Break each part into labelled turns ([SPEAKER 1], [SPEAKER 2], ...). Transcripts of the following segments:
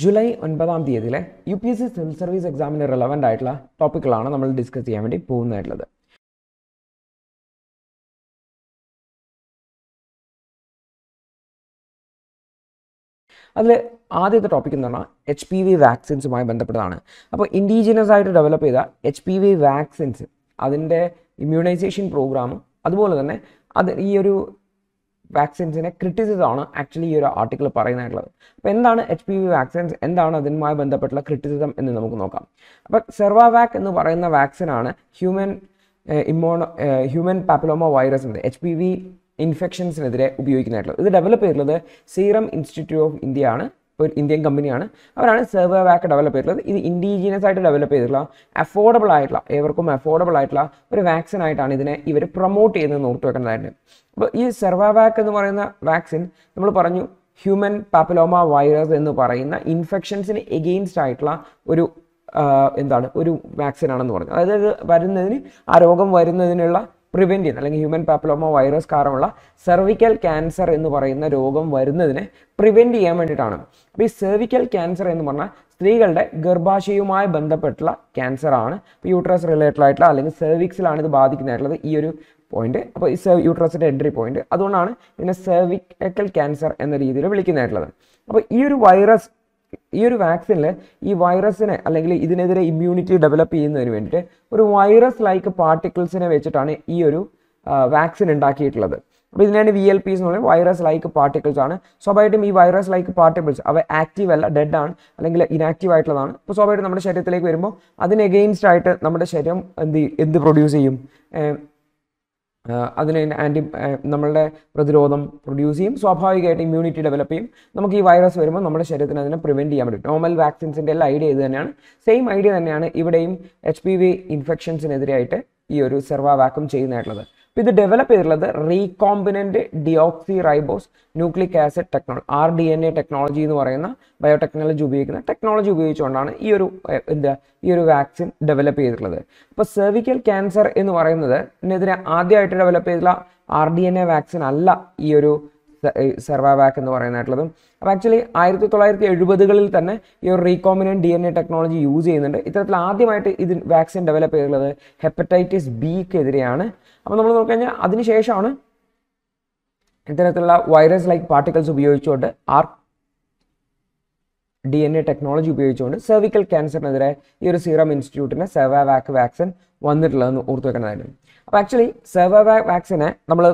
[SPEAKER 1] July ഒൻപതാം തീയതിയിലെ U P S C civil service എക്സാമിന് റിലവൻ്റ് ആയിട്ടുള്ള ടോപ്പിക്കുകളാണ് നമ്മൾ ഡിസ്കസ് ചെയ്യാൻ വേണ്ടി പോകുന്നതായിട്ടുള്ളത് അതിൽ ആദ്യത്തെ ടോപ്പിക് എന്ന് പറഞ്ഞാൽ എച്ച് പി വി വാക്സിൻസുമായി ബന്ധപ്പെട്ടതാണ് അപ്പോൾ ഇൻഡീജിനസ് ആയിട്ട് ഡെവലപ്പ് ചെയ്ത എച്ച് പി വി വാക്സിൻസ് അതിൻ്റെ ഇമ്മ്യൂണൈസേഷൻ പ്രോഗ്രാമും അതുപോലെ തന്നെ അത് ഈ ഒരു വാക്സിൻസിനെ ക്രിറ്റിസിസമാണ് ആക്ച്വലി ഈ ഒരു ആർട്ടിക്കിൾ പറയുന്നതായിട്ടുള്ളത് അപ്പോൾ എന്താണ് എച്ച് പി വി വാക്സിൻസ് എന്താണ് അതിനുമായി ബന്ധപ്പെട്ടുള്ള ക്രിറ്റിസിസം എന്ന് നമുക്ക് നോക്കാം അപ്പോൾ സെർവാവാക് എന്ന് പറയുന്ന വാക്സിനാണ് ഹ്യൂമൻ ഇമ്മോണോ ഹ്യൂമൻ പാപ്പിലോമ വൈറസിൻ്റെ എച്ച് പി വി ഇൻഫെക്ഷൻസിനെതിരെ ഉപയോഗിക്കുന്നതായിട്ടുള്ളത് ഇത് ഡെവലപ്പ് ചെയ്തിട്ടുള്ളത് സീറം ഇൻസ്റ്റിറ്റ്യൂട്ട് ഓഫ് ഇന്ത്യയാണ് ഒരു ഇന്ത്യൻ കമ്പനിയാണ് അവരാണ് സെർവ് വാക്ക് ഡെവലപ്പ് ചെയ്തിട്ടുള്ളത് ഇത് ഇൻഡിജീനിയസ് ആയിട്ട് ഡെവലപ്പ് ചെയ്തിട്ടുള്ള അഫോർഡബിൾ ആയിട്ടുള്ള ഏവർക്കും അഫോർഡബിൾ ആയിട്ടുള്ള ഒരു വാക്സിൻ ആയിട്ടാണ് ഇതിനെ ഇവർ പ്രൊമോട്ട് ചെയ്യുന്നത് ഓർത്ത് വെക്കേണ്ടതായിട്ട് അപ്പോൾ ഈ സെർവാവാക്ക് എന്ന് പറയുന്ന വാക്സിൻ നമ്മൾ പറഞ്ഞു ഹ്യൂമൻ പാപ്പലോമ വൈറസ് എന്ന് പറയുന്ന ഇൻഫെക്ഷൻസിന് എഗെയിൻസ്റ്റ് ആയിട്ടുള്ള ഒരു എന്താണ് ഒരു വാക്സിൻ ആണെന്ന് പറഞ്ഞു അതായത് വരുന്നതിന് ആ രോഗം വരുന്നതിനുള്ള പ്രിവെൻറ്റ് ചെയ്യുന്ന അല്ലെങ്കിൽ ഹ്യൂമൻ പാപ്പലോമ വൈറസ് കാരണമുള്ള സെർവിക്കൽ ക്യാൻസർ എന്ന് പറയുന്ന രോഗം വരുന്നതിനെ പ്രിവെൻറ്റ് ചെയ്യാൻ വേണ്ടിയിട്ടാണ് അപ്പോൾ ഈ സെർവിക്കൽ ക്യാൻസർ എന്ന് പറഞ്ഞാൽ സ്ത്രീകളുടെ ഗർഭാശയവുമായി ബന്ധപ്പെട്ടുള്ള ക്യാൻസർ ആണ് ഇപ്പോൾ യൂട്രസ് റിലേറ്റഡ് ആയിട്ടുള്ള അല്ലെങ്കിൽ സെർവിക്സിലാണ് ഇത് ബാധിക്കുന്നതായിട്ടുള്ളത് ഈ ഒരു പോയിന്റ് അപ്പോൾ ഈ യൂട്രസിൻ്റെ എൻട്രി പോയിന്റ് അതുകൊണ്ടാണ് ഇതിനെ സെർവിക്കൽ ക്യാൻസർ എന്ന രീതിയിൽ വിളിക്കുന്നതായിട്ടുള്ളത് അപ്പോൾ ഈ ഒരു വൈറസ് ഈ ഒരു വാക്സിനിൽ ഈ വൈറസിനെ അല്ലെങ്കിൽ ഇതിനെതിരെ ഇമ്മ്യൂണിറ്റി ഡെവലപ്പ് ചെയ്യുന്നതിന് വേണ്ടിയിട്ട് ഒരു വൈറസ് ലൈക്ക് പാർട്ടിക്കിൾസിനെ വെച്ചിട്ടാണ് ഈ ഒരു വാക്സിൻ ഉണ്ടാക്കിയിട്ടുള്ളത് അപ്പോൾ ഇതിനാണ് വി എൽ പീസ് എന്ന് പറയുന്നത് വൈറസ് ലൈക്ക് പാർട്ടിക്കിൾസ് ആണ് സ്വാഭാവികമായിട്ടും ഈ വൈറസ് ലൈക്ക് പാർട്ടിക്കിൾസ് അവ ആക്റ്റീവ് അല്ല ഡെഡ് ആണ് അല്ലെങ്കിൽ ഇനാക്റ്റീവ് ആയിട്ടുള്ളതാണ് അപ്പോൾ സ്വാഭാവികമായിട്ടും നമ്മുടെ ശരീരത്തിലേക്ക് വരുമ്പോൾ അതിന് എഗെയിൻസ്റ്റ് ആയിട്ട് നമ്മുടെ ശരീരം എന്ത് എന്ത് പ്രൊഡ്യൂസ് ചെയ്യും അതിന് ആൻറ്റി നമ്മളുടെ പ്രതിരോധം പ്രൊഡ്യൂസ് ചെയ്യും സ്വാഭാവികമായിട്ട് ഇമ്മ്യൂണിറ്റി ഡെവലപ്പ് ചെയ്യും നമുക്ക് ഈ വൈറസ് വരുമ്പോൾ നമ്മുടെ ശരീരത്തിന് അതിനെ പ്രിവെൻറ്റ് ചെയ്യാൻ പറ്റും നോർമൽ വാക്സിൻസിൻ്റെ എല്ലാ ഐഡിയ ഇത് തന്നെയാണ് സെയിം ഐഡിയ തന്നെയാണ് ഇവിടെയും എച്ച് പി വി ഇൻഫെക്ഷൻസിനെതിരെയായിട്ട് ഈ ഒരു സെർവാ വാക്കും ചെയ്യുന്നതായിട്ടുള്ളത് അപ്പോൾ ഇത് ഡെവലപ്പ് ചെയ്തിട്ടുള്ളത് recombinant deoxyribose nucleic acid technology R D N A technology എന്ന് പറയുന്ന ബയോടെക്നോളജി ഉപയോഗിക്കുന്ന ടെക്നോളജി ഉപയോഗിച്ചുകൊണ്ടാണ് ഈ ഒരു എന്താ ഈ ഒരു വാക്സിൻ ഡെവലപ്പ് ചെയ്തിട്ടുള്ളത് അപ്പോൾ സെർവിക്കൽ ക്യാൻസർ എന്ന് പറയുന്നത് ഇതിനെതിരെ ആദ്യമായിട്ട് ഡെവലപ്പ് ചെയ്തിട്ടുള്ള R D N A vaccine അല്ല ഈ ഒരു സെർവാവാക് എന്ന് പറയുന്നതായിട്ടുള്ളതും അപ്പോൾ ആക്ച്വലി ആയിരത്തി തൊള്ളായിരത്തി എഴുപതുകളിൽ തന്നെ ഈ ഒരു recombinant D N A technology use ചെയ്യുന്നുണ്ട് ഇത്തരത്തിൽ ആദ്യമായിട്ട് ഇത് വാക്സിൻ ഡെവലപ്പ് ചെയ്തുള്ളത് ഹെപ്പറ്റൈറ്റിസ് ബിക്കെതിരെയാണ് അപ്പോൾ നമ്മൾ നോക്കിക്കഴിഞ്ഞാൽ അതിനുശേഷമാണ് ഇത്തരത്തിലുള്ള വൈറസ് ലൈക്ക് പാർട്ടിക്കിൾസ് ഉപയോഗിച്ചുകൊണ്ട് R D N A technology ഉപയോഗിച്ചുകൊണ്ട് സെർവിക്കൽ ക്യാൻസറിനെതിരെ ഈ ഒരു സീറം ഇൻസ്റ്റിറ്റ്യൂട്ടിന് സെവാവാക്ക് വാക്സിൻ വന്നിട്ടുള്ളതെന്ന് ഓർത്ത് വെക്കേണ്ടതായിരുന്നു അപ്പോൾ ആക്ച്വലി സെവാവാക് വാക്സിനെ നമ്മൾ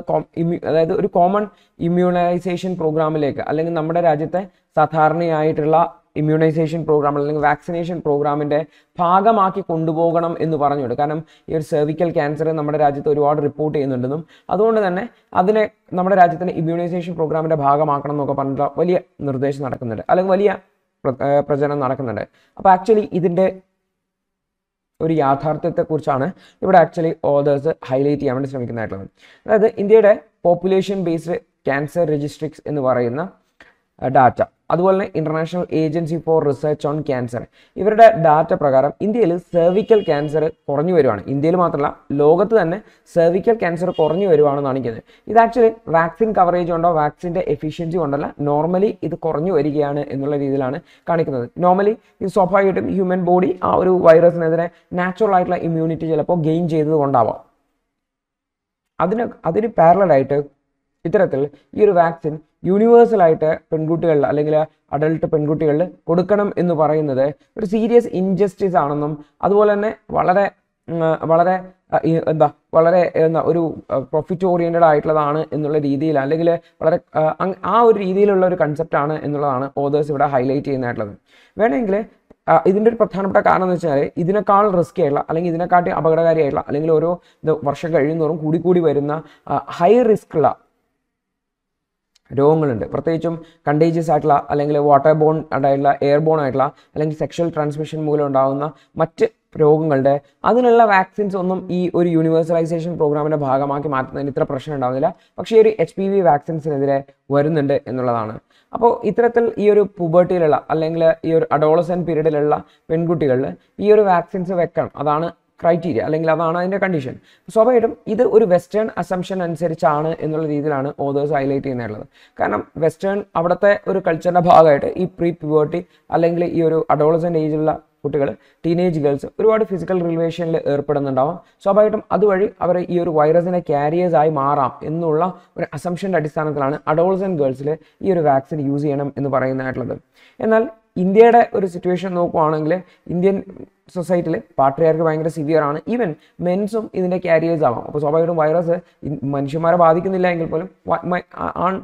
[SPEAKER 1] ഇമ്യൂ അതായത് ഒരു കോമൺ ഇമ്മ്യൂണൈസേഷൻ പ്രോഗ്രാമിലേക്ക് അല്ലെങ്കിൽ നമ്മുടെ രാജ്യത്തെ സാധാരണയായിട്ടുള്ള ഇമ്മ്യൂണൈസേഷൻ പ്രോഗ്രാം അല്ലെങ്കിൽ വാക്സിനേഷൻ പ്രോഗ്രാമിൻ്റെ ഭാഗമാക്കി കൊണ്ടുപോകണം എന്ന് പറഞ്ഞുകൊണ്ട് കാരണം ഈ ഒരു സെർവിക്കൽ ക്യാൻസർ നമ്മുടെ രാജ്യത്ത് ഒരുപാട് റിപ്പോർട്ട് ചെയ്യുന്നുണ്ടെന്നും അതുകൊണ്ട് തന്നെ അതിനെ നമ്മുടെ രാജ്യത്തിൻ്റെ ഇമ്മ്യൂണൈസേഷൻ പ്രോഗ്രാമിൻ്റെ ഭാഗമാക്കണം എന്നൊക്കെ പറഞ്ഞിട്ടുള്ള വലിയ നിർദ്ദേശം നടക്കുന്നുണ്ട് അല്ലെങ്കിൽ വലിയ പ്രചരണം നടക്കുന്നുണ്ട് അപ്പോൾ ആക്ച്വലി ഇതിന്റെ ഒരു യാഥാർത്ഥ്യത്തെക്കുറിച്ചാണ് ഇവിടെ ആക്ച്വലി ഓതേഴ്സ് ഹൈലൈറ്റ് ചെയ്യാൻ വേണ്ടി ശ്രമിക്കുന്നതായിട്ടുള്ളത് അതായത് ഇന്ത്യയുടെ പോപ്പുലേഷൻ ബേസ്ഡ് ക്യാൻസർ രജിസ്ട്രിക്സ് എന്ന് പറയുന്ന ഡാറ്റ അതുപോലെ തന്നെ international agency for research on cancer ഇവരുടെ ഡാറ്റ പ്രകാരം ഇന്ത്യയിൽ സെർവിക്കൽ ക്യാൻസർ കുറഞ്ഞു വരുവാണ് ഇന്ത്യയിൽ മാത്രമല്ല ലോകത്ത് തന്നെ സെർവിക്കൽ ക്യാൻസർ കുറഞ്ഞു വരുവാണെന്നാണ് എനിക്കത് ഇത് ആക്ച്വലി വാക്സിൻ കവറേജ് കൊണ്ടോ വാക്സിൻ്റെ എഫിഷ്യൻസി കൊണ്ടല്ല നോർമലി ഇത് കുറഞ്ഞു വരികയാണ് എന്നുള്ള രീതിയിലാണ് കാണിക്കുന്നത് നോർമലി ഇത് സ്വാഭാവികമായിട്ടും ഹ്യൂമൻ ബോഡി ആ ഒരു വൈറസിനെതിരെ നാച്ചുറൽ ആയിട്ടുള്ള ഇമ്മ്യൂണിറ്റി ചിലപ്പോൾ ഗെയിൻ ചെയ്തത് കൊണ്ടാവാം അതിന് അതിന് പാരലായിട്ട് ഇത്തരത്തിൽ ഈ ഒരു വാക്സിൻ യൂണിവേഴ്സലായിട്ട് പെൺകുട്ടികളിൽ അല്ലെങ്കിൽ അഡൾട്ട് പെൺകുട്ടികളിൽ കൊടുക്കണം എന്ന് പറയുന്നത് ഒരു സീരിയസ് ഇൻജസ്റ്റിസ് ആണെന്നും അതുപോലെ തന്നെ വളരെ വളരെ എന്താ വളരെ എന്താ ഒരു പ്രൊഫിറ്റ് ഓറിയൻറ്റഡ് ആയിട്ടുള്ളതാണ് എന്നുള്ള രീതിയിൽ അല്ലെങ്കിൽ വളരെ ആ ഒരു രീതിയിലുള്ള ഒരു ആണ് എന്നുള്ളതാണ് ഓതേഴ്സ് ഇവിടെ ഹൈലൈറ്റ് ചെയ്യുന്നതായിട്ടുള്ളത് വേണമെങ്കിൽ ഇതിൻ്റെ ഒരു പ്രധാനപ്പെട്ട കാരണം എന്ന് വെച്ചാൽ ഇതിനേക്കാൾ റിസ്ക് ആയിട്ടുള്ള അല്ലെങ്കിൽ ഇതിനെക്കാട്ടി അപകടകാരിയായിട്ടുള്ള അല്ലെങ്കിൽ ഓരോ വർഷം കഴിയുന്നോറും കൂടി കൂടി വരുന്ന ഹൈ റിസ്ക് ഉള്ള രോഗങ്ങളുണ്ട് പ്രത്യേകിച്ചും കണ്ടേജിയസ് ആയിട്ടുള്ള അല്ലെങ്കിൽ വാട്ടർ ബോൺ ആയിട്ടുള്ള എയർ ബോൺ ആയിട്ടുള്ള അല്ലെങ്കിൽ സെക്ഷൽ ട്രാൻസ്മിഷൻ മൂലം ഉണ്ടാകുന്ന മറ്റ് രോഗങ്ങളുടെ അതിനുള്ള വാക്സിൻസ് ഒന്നും ഈ ഒരു യൂണിവേഴ്സലൈസേഷൻ പ്രോഗ്രാമിൻ്റെ ഭാഗമാക്കി മാറ്റുന്നതിന് ഇത്ര പ്രശ്നം ഉണ്ടാവുന്നില്ല പക്ഷേ ഈ ഒരു എച്ച് പി വി വാക്സിൻസിനെതിരെ വരുന്നുണ്ട് എന്നുള്ളതാണ് അപ്പോൾ ഇത്തരത്തിൽ ഈ ഒരു പുബർട്ടിയിലുള്ള അല്ലെങ്കിൽ ഈ ഒരു അഡോളസൻ പീരീഡിലുള്ള പെൺകുട്ടികളിൽ ഈ ഒരു വാക്സിൻസ് വെക്കണം അതാണ് ക്രൈറ്റീരിയ അല്ലെങ്കിൽ അതാണ് അതിൻ്റെ കണ്ടീഷൻ സ്വാഭാവികം ഇത് ഒരു വെസ്റ്റേൺ അസംഷൻ അനുസരിച്ചാണ് എന്നുള്ള രീതിയിലാണ് ഓതേഴ്സ് ഹൈലൈറ്റ് ചെയ്യുന്നത് കാരണം വെസ്റ്റേൺ അവിടുത്തെ ഒരു കൾച്ചറിൻ്റെ ഭാഗമായിട്ട് ഈ പ്രീ പ്യൂവർട്ടി അല്ലെങ്കിൽ ഈ ഒരു അഡോളസൻ്റ് ഏജിലുള്ള കുട്ടികൾ ടീനേജ് ഗേൾസ് ഒരുപാട് ഫിസിക്കൽ റിലേഷനിൽ ഏർപ്പെടുന്നുണ്ടാവാം സ്വാഭാവികം അതുവഴി അവർ ഈ ഒരു വൈറസിനെ ക്യാരിയേഴ്സ് ആയി മാറാം എന്നുള്ള ഒരു അസംഷൻ്റെ അടിസ്ഥാനത്തിലാണ് അഡോൾസൻ ഗേൾസിൽ ഈ ഒരു വാക്സിൻ യൂസ് ചെയ്യണം എന്ന് പറയുന്നതായിട്ടുള്ളത് എന്നാൽ ഇന്ത്യയുടെ ഒരു സിറ്റുവേഷൻ നോക്കുവാണെങ്കിൽ ഇന്ത്യൻ സൊസൈറ്റിയിൽ പാട്ടിയാർക്ക് ഭയങ്കര സിവിയർ ആണ് ഈവൻ മെൻസും ഇതിൻ്റെ ക്യാരിയേഴ്സ് ആവാം അപ്പോൾ സ്വാഭാവികമായിട്ടും വൈറസ് മനുഷ്യന്മാരെ ബാധിക്കുന്നില്ല എങ്കിൽ പോലും ആൺ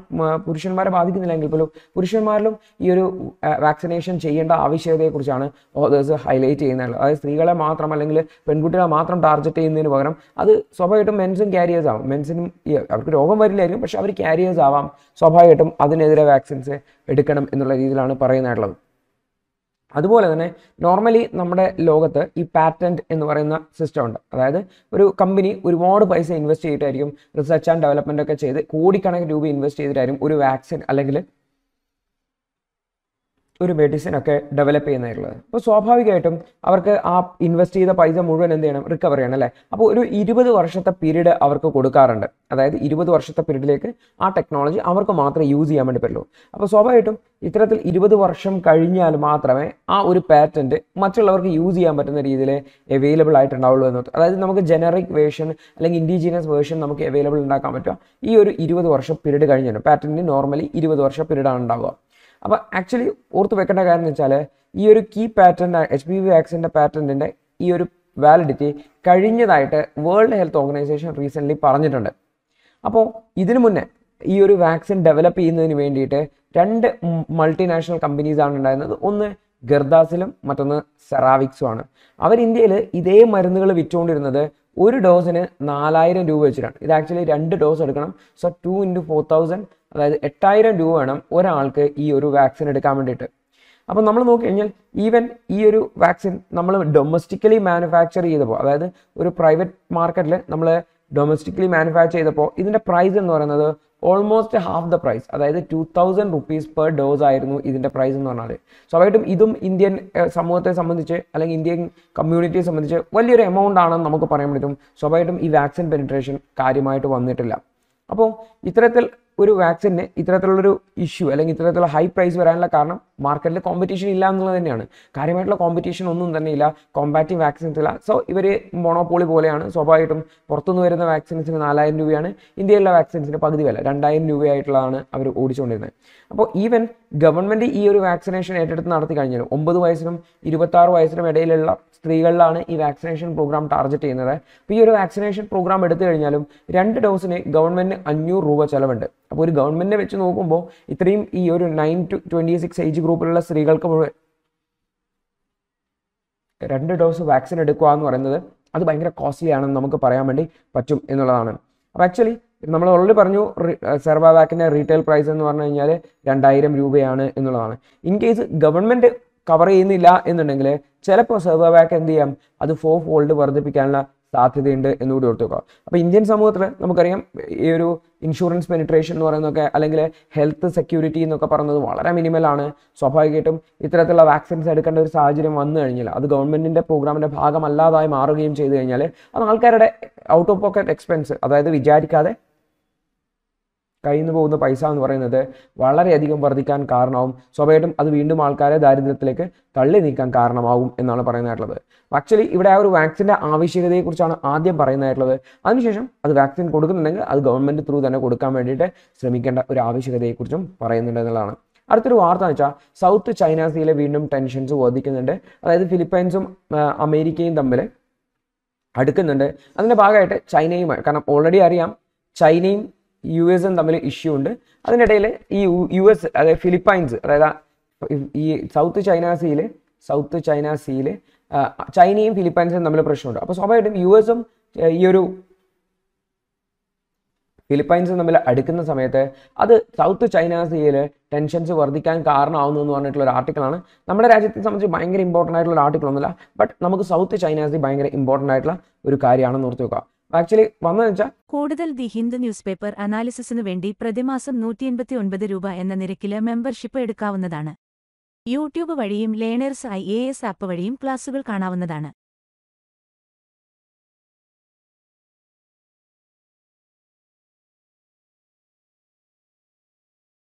[SPEAKER 1] പുരുഷന്മാരെ ബാധിക്കുന്നില്ല എങ്കിൽ പോലും പുരുഷന്മാരിലും ഈ ഒരു വാക്സിനേഷൻ ചെയ്യേണ്ട ആവശ്യകതയെക്കുറിച്ചാണ് ഓതേഴ്സ് ഹൈലൈറ്റ് ചെയ്യുന്നത് അതായത് സ്ത്രീകളെ മാത്രം അല്ലെങ്കിൽ പെൺകുട്ടികളെ മാത്രം ടാർഗറ്റ് ചെയ്യുന്നതിന് പകരം അത് സ്വാഭാവികമായിട്ടും മെൻസും ക്യാരിയേഴ്സ് ആവും മെൻസിനും അവർക്ക് രോഗം വരില്ലായിരിക്കും പക്ഷെ അവർ ക്യാരിയേഴ്സ് ആവാം സ്വാഭാവികമായിട്ടും അതിനെതിരെ വാക്സിൻസ് എടുക്കണം എന്നുള്ള രീതിയിലാണ് പറയുന്നതായിട്ടുള്ളത് അതുപോലെ തന്നെ നോർമലി നമ്മുടെ ലോകത്ത് ഈ പാറ്റൻറ്റ് എന്ന് പറയുന്ന സിസ്റ്റം ഉണ്ട് അതായത് ഒരു കമ്പനി ഒരുപാട് പൈസ ഇൻവെസ്റ്റ് ചെയ്തിട്ടായിരിക്കും റിസർച്ച് ആൻഡ് ഡെവലപ്മെൻ്റ് ഒക്കെ ചെയ്ത് കോടിക്കണക്കിന് രൂപ ഇൻവെസ്റ്റ് ചെയ്തിട്ടായിരിക്കും ഒരു വാക്സിൻ അല്ലെങ്കിൽ ഒരു മെഡിസിൻ ഒക്കെ ഡെവലപ്പ് ചെയ്യുന്നതായിട്ടുള്ളത് അപ്പോൾ സ്വാഭാവികമായിട്ടും അവർക്ക് ആ ഇൻവെസ്റ്റ് ചെയ്ത പൈസ മുഴുവൻ എന്ത് ചെയ്യണം റിക്കവർ ചെയ്യണം അല്ലേ അപ്പോൾ ഒരു ഇരുപത് വർഷത്തെ പീരീഡ് അവർക്ക് കൊടുക്കാറുണ്ട് അതായത് ഇരുപത് വർഷത്തെ പീരീഡിലേക്ക് ആ ടെക്നോളജി അവർക്ക് മാത്രമേ യൂസ് ചെയ്യാൻ വേണ്ടി പറ്റുള്ളൂ അപ്പോൾ സ്വാഭാവികമായിട്ടും ഇത്തരത്തിൽ ഇരുപത് വർഷം കഴിഞ്ഞാൽ മാത്രമേ ആ ഒരു പാറ്റൻറ്റ് മറ്റുള്ളവർക്ക് യൂസ് ചെയ്യാൻ പറ്റുന്ന രീതിയിൽ അവൈലബിൾ ആയിട്ടുണ്ടാവുള്ളൂ എന്നത് അതായത് നമുക്ക് ജനറിക് വേർഷൻ അല്ലെങ്കിൽ ഇൻഡിജീനിയസ് വേർഷൻ നമുക്ക് അവൈലബിൾ ഉണ്ടാക്കാൻ പറ്റുക ഈ ഒരു ഇരുപത് വർഷം പീരീഡ് കഴിഞ്ഞിട്ടുണ്ട് പാറ്റൻറ്റിന് നോർമലി ഇരുപത് വർഷം പീരീഡാണ് ഉണ്ടാവുക അപ്പോൾ ആക്ച്വലി ഓർത്ത് വെക്കേണ്ട കാര്യം എന്ന് വെച്ചാൽ ഈ ഒരു key patent H P V വാക്സിൻ്റെ ഈ ഒരു വാലിഡിറ്റി കഴിഞ്ഞതായിട്ട് വേൾഡ് ഹെൽത്ത് ഓർഗനൈസേഷൻ റീസെൻ്റ്ലി പറഞ്ഞിട്ടുണ്ട് അപ്പോൾ ഇതിനു മുന്നേ ഈ ഒരു വാക്സിൻ ഡെവലപ്പ് ചെയ്യുന്നതിന് വേണ്ടിയിട്ട് രണ്ട് മൾട്ടിനാഷണൽ കമ്പനീസാണ് ഉണ്ടായിരുന്നത് ഒന്ന് ഗർദാസിലും മറ്റൊന്ന് സെറാവിക്സും ആണ് അവർ ഇന്ത്യയിൽ ഇതേ മരുന്നുകൾ വിറ്റുകൊണ്ടിരുന്നത് ഒരു ഡോസിന് നാലായിരം രൂപ വെച്ചിട്ടാണ് ഇത് ആക്ച്വലി രണ്ട് ഡോസ് എടുക്കണം so two into four thousand അതായത് എട്ടായിരം രൂപ വേണം ഒരാൾക്ക് ഈ ഒരു വാക്സിൻ എടുക്കാൻ വേണ്ടിയിട്ട് അപ്പം നമ്മൾ നോക്കിക്കഴിഞ്ഞാൽ ഈവൻ ഈ ഒരു വാക്സിൻ നമ്മൾ ഡൊമസ്റ്റിക്കലി മാനുഫാക്ചർ ചെയ്തപ്പോൾ അതായത് ഒരു പ്രൈവറ്റ് മാർക്കറ്റിൽ നമ്മൾ ഡൊമസ്റ്റിക്കലി മാനുഫാക്ചർ ചെയ്തപ്പോൾ ഇതിൻ്റെ പ്രൈസ് എന്ന് പറയുന്നത് ഓൾമോസ്റ്റ് ഹാഫ് ദ പ്രൈസ് അതായത് two thousand rupees per dose ആയിരുന്നു ഇതിൻ്റെ പ്രൈസ് എന്ന് പറഞ്ഞാൽ സ്വാഭാവികം ഇതും ഇന്ത്യൻ സമൂഹത്തെ സംബന്ധിച്ച് അല്ലെങ്കിൽ ഇന്ത്യൻ കമ്മ്യൂണിറ്റിയെ സംബന്ധിച്ച് വലിയൊരു എമൗണ്ട് ആണെന്ന് നമുക്ക് പറയാൻ പറ്റും സ്വാഭാവികം ഈ വാക്സിൻ പെനിട്രേഷൻ കാര്യമായിട്ട് വന്നിട്ടില്ല അപ്പോൾ ഇത്തരത്തിൽ ഒരു വാക്സിന് ഇത്തരത്തിലുള്ളൊരു ഇഷ്യൂ അല്ലെങ്കിൽ ഇത്തരത്തിലുള്ള ഹൈ പ്രൈസ് വരാനുള്ള കാരണം മാർക്കറ്റിൽ കോമ്പറ്റീഷൻ ഇല്ല എന്നുള്ളത് തന്നെയാണ് കാര്യമായിട്ടുള്ള കോമ്പറ്റീഷൻ ഒന്നും തന്നെ ഇല്ല കോമ്പാറ്റീവ് വാക്സിൻസ് ഇല്ല സോ ഇവർ മൊണോപോളി പോലെയാണ് സ്വാഭാവികമായിട്ടും പുറത്തുനിന്ന് വരുന്ന വാക്സിൻസിന് നാലായിരം രൂപയാണ് ഇന്ത്യയിലുള്ള വാക്സിൻസിന് പകുതി വില രണ്ടായിരം രൂപയായിട്ടുള്ളതാണ് അവർ ഓടിച്ചുകൊണ്ടിരുന്നത് അപ്പോൾ ഈവൻ ഗവൺമെൻറ് ഈ ഒരു വാക്സിനേഷൻ ഏറ്റെടുത്ത് നടത്തി കഴിഞ്ഞാൽ ഒമ്പത് വയസ്സിനും ഇരുപത്താറ് വയസ്സിനും ഇടയിലുള്ള സ്ത്രീകളിലാണ് ഈ വാക്സിനേഷൻ പ്രോഗ്രാം ടാർഗറ്റ് ചെയ്യുന്നത് അപ്പോൾ ഈ ഒരു വാക്സിനേഷൻ പ്രോഗ്രാം എടുത്തു കഴിഞ്ഞാലും രണ്ട് ഡോസിന് ഗവൺമെൻറ് അഞ്ഞൂറ് രൂപ ചിലവുണ്ട് അപ്പോൾ ഒരു ഗവൺമെൻറ്റിനെ വെച്ച് നോക്കുമ്പോൾ ഇത്രയും ഈ ഒരു nine to twenty six age ഗ്രൂപ്പിലുള്ള സ്ത്രീകൾക്ക് രണ്ട് ഡോസ് വാക്സിൻ എടുക്കുക എന്ന് പറയുന്നത് അത് ഭയങ്കര കോസ്റ്റ്ലി ആണെന്ന് നമുക്ക് പറയാൻ വേണ്ടി പറ്റും എന്നുള്ളതാണ് അപ്പോൾ ആക്ച്വലി നമ്മൾ ഓൾറെഡി പറഞ്ഞു സെർവാവാക്കിൻ്റെ റീറ്റെയിൽ പ്രൈസ് എന്ന് പറഞ്ഞു കഴിഞ്ഞാൽ രണ്ടായിരം രൂപയാണ് എന്നുള്ളതാണ് ഇൻ കേസ് ഗവൺമെൻറ് കവർ ചെയ്യുന്നില്ല എന്നുണ്ടെങ്കിൽ ചിലപ്പോൾ സെർവാവാക്ക് എന്ത് ചെയ്യാം അത് ഫോർ ഫോൾഡ് വർദ്ധിപ്പിക്കാനുള്ള സാധ്യതയുണ്ട് എന്നുകൂടി വെക്കുക അപ്പോൾ ഇന്ത്യൻ സമൂഹത്തിൽ നമുക്കറിയാം ഈ ഒരു ഇൻഷുറൻസ് പെനിട്രേഷൻ എന്ന് പറയുന്നതൊക്കെ അല്ലെങ്കിൽ ഹെൽത്ത് സെക്യൂരിറ്റി എന്നൊക്കെ പറയുന്നത് വളരെ മിനിമലാണ് സ്വാഭാവികമായിട്ടും ഇത്തരത്തിലുള്ള വാക്സിൻസ് എടുക്കേണ്ട ഒരു സാഹചര്യം വന്നു കഴിഞ്ഞാൽ അത് ഗവൺമെൻറ്റിൻ്റെ പ്രോഗ്രാമിൻ്റെ ഭാഗമല്ലാതായി മാറുകയും ചെയ്തു കഴിഞ്ഞാൽ അത് ആൾക്കാരുടെ ഔട്ട് ഓഫ് പോക്കറ്റ് എക്സ്പെൻസ് അതായത് വിചാരിക്കാതെ കയ്യിൽ പോകുന്ന പൈസ എന്ന് പറയുന്നത് വളരെയധികം വർദ്ധിക്കാൻ കാരണമാവും സ്വാഭാവികമായിട്ടും അത് വീണ്ടും ആൾക്കാരെ ദാരിദ്ര്യത്തിലേക്ക് തള്ളി നീക്കാൻ കാരണമാവും എന്നാണ് പറയുന്നതായിട്ടുള്ളത് ആക്ച്വലി ഇവിടെ ആ ഒരു വാക്സിൻ്റെ ആവശ്യകതയെക്കുറിച്ചാണ് ആദ്യം പറയുന്നതായിട്ടുള്ളത് അതിനുശേഷം അത് വാക്സിൻ കൊടുക്കുന്നുണ്ടെങ്കിൽ അത് ഗവൺമെൻറ് ത്രൂ തന്നെ കൊടുക്കാൻ വേണ്ടിയിട്ട് ശ്രമിക്കേണ്ട ഒരു ആവശ്യകതയെക്കുറിച്ചും പറയുന്നുണ്ട് എന്നുള്ളതാണ് അടുത്തൊരു വാർത്ത എന്ന് വെച്ചാൽ സൗത്ത് ചൈന സീയിലെ വീണ്ടും ടെൻഷൻസ് വർദ്ധിക്കുന്നുണ്ട് അതായത് ഫിലിപ്പൈൻസും അമേരിക്കയും തമ്മിൽ അടുക്കുന്നുണ്ട് അതിൻ്റെ ഭാഗമായിട്ട് ചൈനയുമായി കാരണം ഓൾറെഡി അറിയാം ചൈനയും യു എസും തമ്മിൽ ഇഷ്യൂ ഉണ്ട് അതിനിടയിൽ ഈ യു എസ് അതായത് ഫിലിപ്പൈൻസ് അതായത് ഈ സൗത്ത് ചൈന സീയിൽ സൗത്ത് ചൈന സീയിൽ ചൈനയും ഫിലിപ്പൈൻസും തമ്മിൽ പ്രശ്നമുണ്ട് അപ്പോൾ സ്വാഭാവികമായിട്ടും യു എസും ഈ ഒരു ഫിലിപ്പൈൻസും തമ്മിൽ അടുക്കുന്ന സമയത്ത് അത് സൗത്ത് ചൈന സീയിൽ ടെൻഷൻസ് വർദ്ധിക്കാൻ കാരണമാവുന്നു എന്ന് പറഞ്ഞിട്ടുള്ള ഒരു ആണ് നമ്മുടെ രാജ്യത്തെ സംബന്ധിച്ച് ഭയങ്കര ഇമ്പോർട്ടൻ്റ് ആയിട്ടുള്ള ഒരു ആർട്ടിക്കിൾ ഒന്നുമില്ല ബട്ട് നമുക്ക് സൗത്ത് ചൈന സീ ഭയങ്കര ഇമ്പോർട്ടൻ്റ് ആയിട്ടുള്ള ഒരു കാര്യമാണെന്ന് ഓർത്ത് വെക്കുക ആക്ച്വലി വന്നതെന്ന് വെച്ചാൽ കൂടുതൽ ദി ഹിന്ദു ന്യൂസ് പേപ്പർ അനാലിസിന് വേണ്ടി പ്രതിമാസം എൺപത്തി ഒൻപത് രൂപ എന്ന നിരക്കില് മെമ്പർഷിപ്പ് എടുക്കാവുന്നതാണ് യൂട്യൂബ് വഴിയും learners I A S app വഴിയും ക്ലാസുകൾ കാണാവുന്നതാണ്